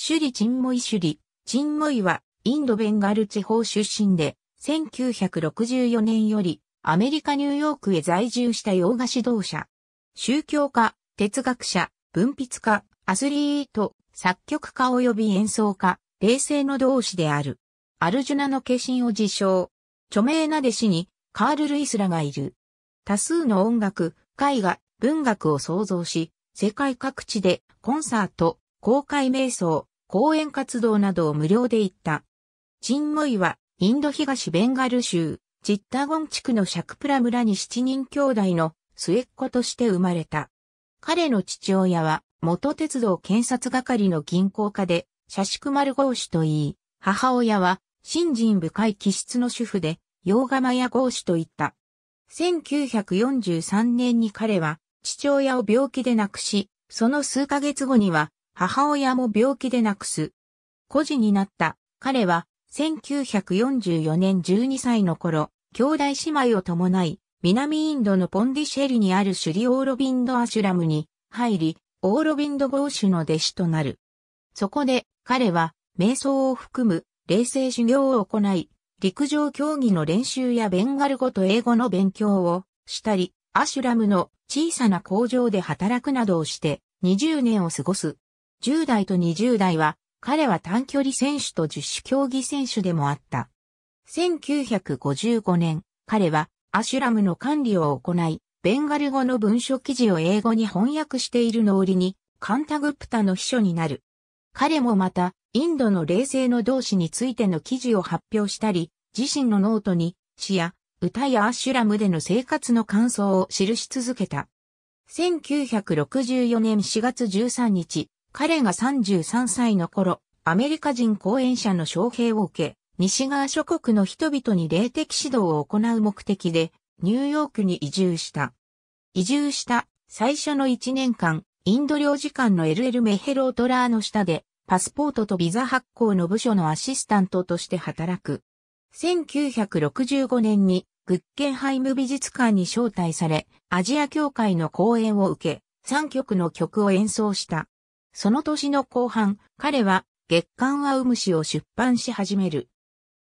シュリ・チンモイ・シュリ。チンモイは、インドベンガル地方出身で、1964年より、アメリカ・ニューヨークへ在住した洋画指導者。宗教家、哲学者、文筆家、アスリート、作曲家及び演奏家、冷静の同志である。アルジュナの化身を自称。著名な弟子に、カール・ルイスらがいる。多数の音楽、絵画、文学を創造し、世界各地でコンサート、公開瞑想、講演活動などを無料で行った。チンモイは、インド東ベンガル州、ジッタゴン地区のシャクプラ村に7人兄弟の末っ子として生まれた。彼の父親は、元鉄道検察係の銀行家で、シシャ社宿丸豪主といい、母親は、新人深い気質の主婦で、洋釜屋豪主といった。1943年に彼は、父親を病気で亡くし、その数ヶ月後には、母親も病気で亡くす。孤児になった彼は1944年12歳の頃、兄弟姉妹を伴い、南インドのポンディシェリにあるシュリオーロビンドアシュラムに入り、オーロビンド豪主の弟子となる。そこで彼は瞑想を含む冷静修行を行い、陸上競技の練習やベンガル語と英語の勉強をしたり、アシュラムの小さな工場で働くなどをして20年を過ごす。10代と20代は、彼は短距離選手と十種競技選手でもあった。1955年、彼はアシュラムの管理を行い、ベンガル語の文書記事を英語に翻訳しているの裏に、カンタグプタの秘書になる。彼もまた、インドの冷静の同士についての記事を発表したり、自身のノートに、詩や歌やアシュラムでの生活の感想を記し続けた。1964年4月13日、彼が33歳の頃、アメリカ人講演者の招聘を受け、西側諸国の人々に霊的指導を行う目的で、ニューヨークに移住した。移住した最初の1年間、インド領事館の LL メヘロートラーの下で、パスポートとビザ発行の部署のアシスタントとして働く。1965年にグッケンハイム美術館に招待され、アジア協会の講演を受け、3曲の曲を演奏した。その年の後半、彼は月刊アウムシを出版し始める。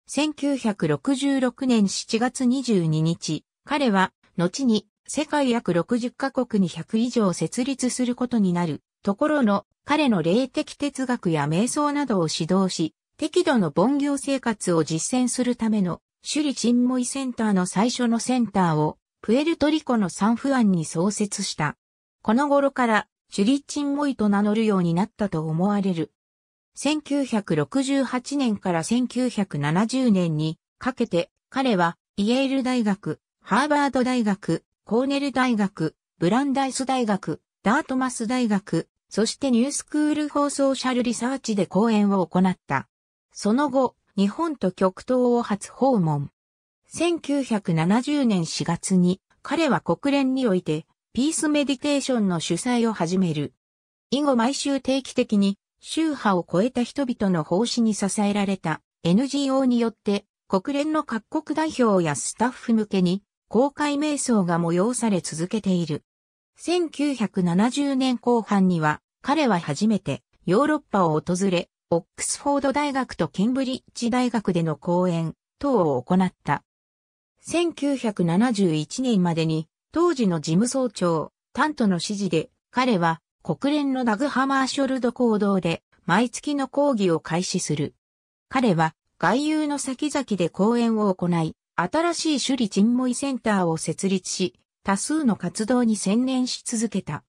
1966年7月22日、彼は、後に世界約60カ国に100以上設立することになるところの彼の霊的哲学や瞑想などを指導し、適度の凡行生活を実践するための首里沈モイセンターの最初のセンターをプエルトリコのサンフアンに創設した。この頃からシュリッチン・モイと名乗るようになったと思われる。1968年から1970年にかけて彼はイェール大学、ハーバード大学、コーネル大学、ブランダイス大学、ダートマス大学、そしてニュースクール放送シャルリサーチで講演を行った。その後、日本と極東を初訪問。1970年4月に彼は国連においてピースメディテーションの主催を始める。以後毎週定期的に宗派を超えた人々の奉仕に支えられた NGO によって国連の各国代表やスタッフ向けに公開瞑想が催され続けている。1970年後半には彼は初めてヨーロッパを訪れ、オックスフォード大学とケンブリッジ大学での講演等を行った。1971年までに当時の事務総長、タントの指示で、彼は国連のダグハマーショルド行動で毎月の講義を開始する。彼は外遊の先々で講演を行い、新しい首里沈モイセンターを設立し、多数の活動に専念し続けた。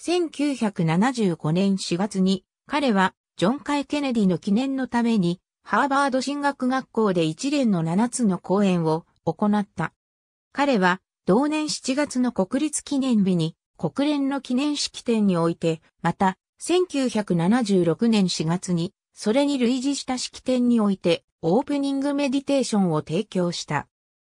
1975年4月に、彼はジョン・カイ・ケネディの記念のために、ハーバード進学学校で一連の7つの講演を行った。彼は同年7月の国立記念日に国連の記念式典において、また、1976年4月に、それに類似した式典において、オープニングメディテーションを提供した。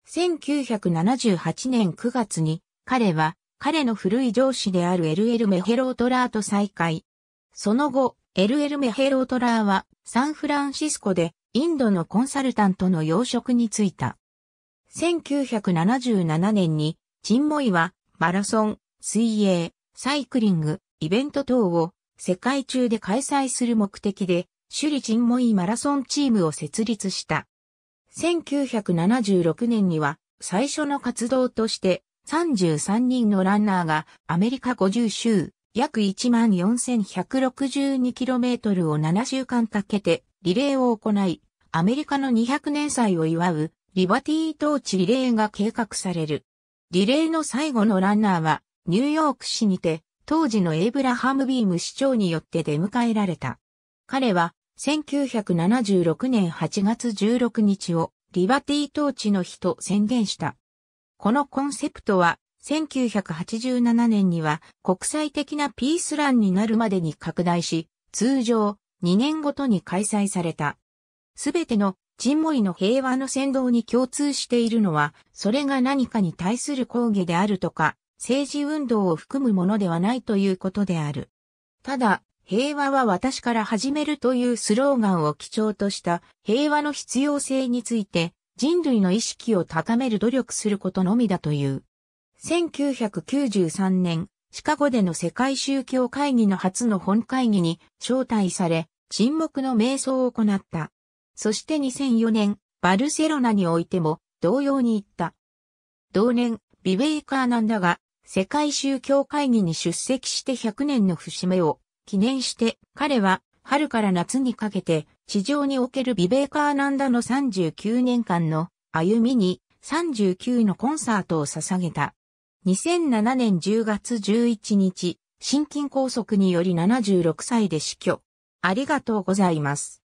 1978年9月に、彼は、彼の古い上司であるエルエル・メヘロートラーと再会。その後、エルエル・メヘロートラーは、サンフランシスコで、インドのコンサルタントの養殖に就いた。1977年に、チンモイは、マラソン、水泳、サイクリング、イベント等を世界中で開催する目的で、首里チンモイマラソンチームを設立した。1976年には、最初の活動として、33人のランナーがアメリカ50州、約 14,162km を7週間かけてリレーを行い、アメリカの200年祭を祝うリバティートーチリレーが計画される。リレーの最後のランナーは、ニューヨーク市にて、当時のエイブラハム・ビーム市長によって出迎えられた。彼は、1976年8月16日を、リバティートーチの日と宣言した。このコンセプトは、1987年には国際的なピースランになるまでに拡大し、通常2年ごとに開催された。すべての沈モイの平和の先導に共通しているのは、それが何かに対する抗議であるとか、政治運動を含むものではないということである。ただ、平和は私から始めるというスローガンを基調とした平和の必要性について人類の意識を高める努力することのみだという。1993年、シカゴでの世界宗教会議の初の本会議に招待され、沈黙の瞑想を行った。そして2004年、バルセロナにおいても同様に行った。同年、ビベイカーナンダが世界宗教会議に出席して100年の節目を記念して彼は春から夏にかけて地上におけるビベイカーナンダの39年間の歩みに39のコンサートを捧げた。2007年10月11日、心筋梗塞により76歳で死去。ありがとうございます。